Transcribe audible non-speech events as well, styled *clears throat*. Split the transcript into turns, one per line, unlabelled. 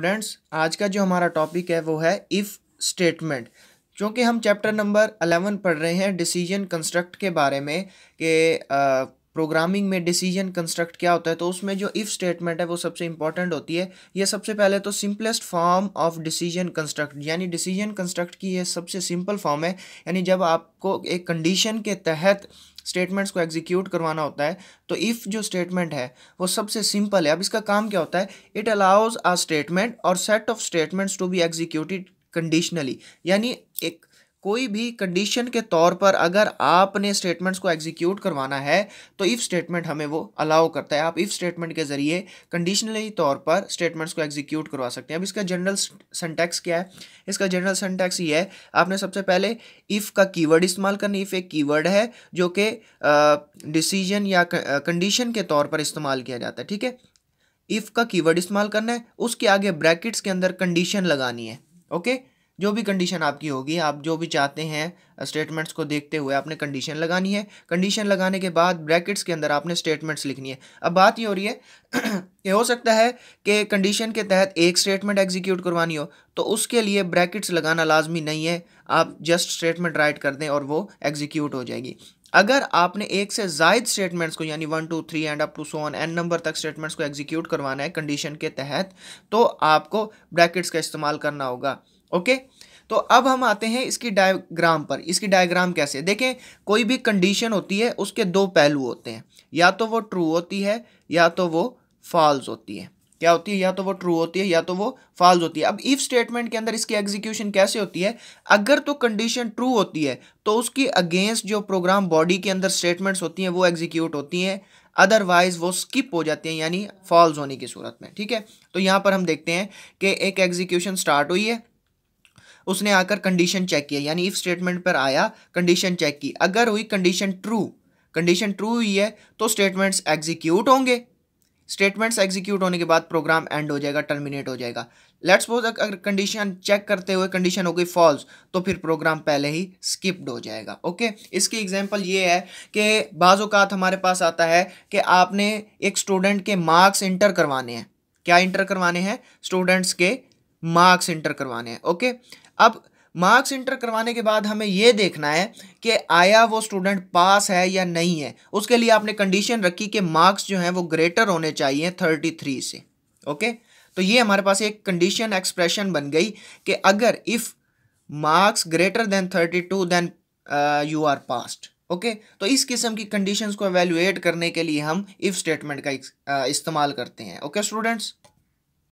Students आज का जो हमारा टॉपिक है वो है इफ़ स्टेटमेंट क्योंकि हम चैप्टर नंबर अलेवन पढ़ रहे हैं डिसीजन कंस्ट्रक्ट के बारे में कि प्रोग्रामिंग में डिसीजन कंस्ट्रक्ट क्या होता है तो उसमें जो इफ़ स्टेटमेंट है वो सबसे इंपॉर्टेंट होती है ये सबसे पहले तो simplest form of decision construct यानी डिसीजन कंस्ट्रक्ट की ये सबसे सिंपल फॉर्म है यानी जब आपको एक कंडीशन के तहत स्टेटमेंट्स को एग्जीक्यूट करवाना होता है तो इफ़ जो स्टेटमेंट है वो सबसे सिंपल है अब इसका काम क्या होता है इट अलाउज आ स्टेटमेंट और set of statements to be executed conditionally यानी एक कोई भी कंडीशन के तौर पर अगर आपने स्टेटमेंट्स को एग्जीक्यूट करवाना है तो इफ़ स्टेटमेंट हमें वो अलाउ करता है आप इफ़ स्टेटमेंट के ज़रिए कंडीशनली तौर पर स्टेटमेंट्स को एग्जीक्यूट करवा सकते हैं अब इसका जनरल सेंटेक्स क्या है इसका जनरल सेंटेक्स ये है आपने सबसे पहले इफ़ का कीवर्ड इस्तेमाल करना इफ़ एक कीवर्ड है जो कि डिसीजन या कंडीशन के तौर पर इस्तेमाल किया जाता है ठीक है इफ़ का कीवर्ड इस्तेमाल करना है उसके आगे ब्रैकेट्स के अंदर कंडीशन लगानी है ओके okay? जो भी कंडीशन आपकी होगी आप जो भी चाहते हैं स्टेटमेंट्स uh, को देखते हुए आपने कंडीशन लगानी है कंडीशन लगाने के बाद ब्रैकेट्स के अंदर आपने स्टेटमेंट्स लिखनी है अब बात ये हो रही है कि *clears throat* हो सकता है कि कंडीशन के तहत एक स्टेटमेंट एग्जीक्यूट करवानी हो तो उसके लिए ब्रैकेट्स लगाना लाजमी नहीं है आप जस्ट स्टेटमेंट राइट कर दें और वो एग्जीक्यूट हो जाएगी अगर आपने एक से जायद स्टेटमेंट्स को यानी one two three and up to so on n number तक स्टेटमेंट्स को एग्जीक्यूट करवाना है कंडीशन के तहत तो आपको ब्रैकेट्स का इस्तेमाल करना होगा ओके तो अब हम आते हैं इसकी डायग्राम पर इसकी डायग्राम कैसे देखें कोई भी कंडीशन होती है उसके दो पहलू होते हैं या तो वो ट्रू होती है या तो वो फॉल्स होती है क्या होती है या तो वो ट्रू होती है या तो वो फॉल्स होती है अब इफ स्टेटमेंट के अंदर इसकी एग्जीक्यूशन कैसे होती है अगर तो कंडीशन ट्रू होती है तो उसकी अगेंस्ट जो प्रोग्राम बॉडी के अंदर स्टेटमेंट्स होती हैं वो एग्जीक्यूट होती हैं अदरवाइज वो स्किप हो जाती हैं यानी फॉल्स होने की सूरत में ठीक है तो यहाँ पर हम देखते हैं कि एक एग्जीक्यूशन स्टार्ट हुई है उसने आकर कंडीशन चेक किया यानी इफ स्टेटमेंट पर आया कंडीशन चेक की अगर हुई कंडीशन ट्रू कंडीशन ट्रू हुई है तो स्टेटमेंट्स एग्जीक्यूट होंगे स्टेटमेंट्स एग्जीक्यूट होने के बाद प्रोग्राम एंड हो जाएगा टर्मिनेट हो जाएगा लेट्स सपोज अगर कंडीशन चेक करते हुए कंडीशन हो गई फॉल्स तो फिर प्रोग्राम पहले ही स्किप्ड हो जाएगा ओके इसकी एग्जांपल ये है कि बाज़ात हमारे पास आता है कि आपने एक स्टूडेंट के मार्क्स इंटर करवाने हैं क्या इंटर करवाने हैं स्टूडेंट्स के मार्क्स इंटर करवाने हैं ओके अब मार्क्स इंटर करवाने के बाद हमें यह देखना है कि आया वो स्टूडेंट पास है या नहीं है उसके लिए आपने कंडीशन रखी कि मार्क्स जो हैं वो ग्रेटर होने चाहिए थर्टी थ्री से ओके तो ये हमारे पास एक कंडीशन एक्सप्रेशन बन गई कि अगर if marks greater than thirty two then you are passed okay तो इस किस्म की कंडीशंस को एवेल्यूएट करने के लिए हम इफ़ स्टेटमेंट का इस्तेमाल करते हैं ओके okay, स्टूडेंट्स